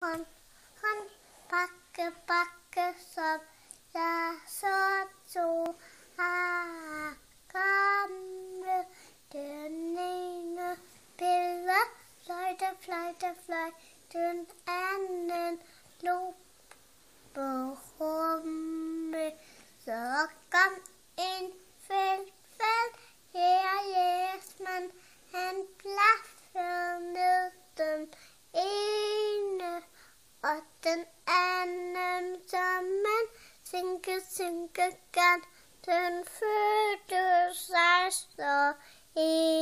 Han, han, backe, backe, so, ja, so, so, ah, ha, der dünne, Pille, Leute, Fleite, Fleiten, Enden, Lobe, so, komm, in og den anden sammen synke, singe, gerne den følte sig så i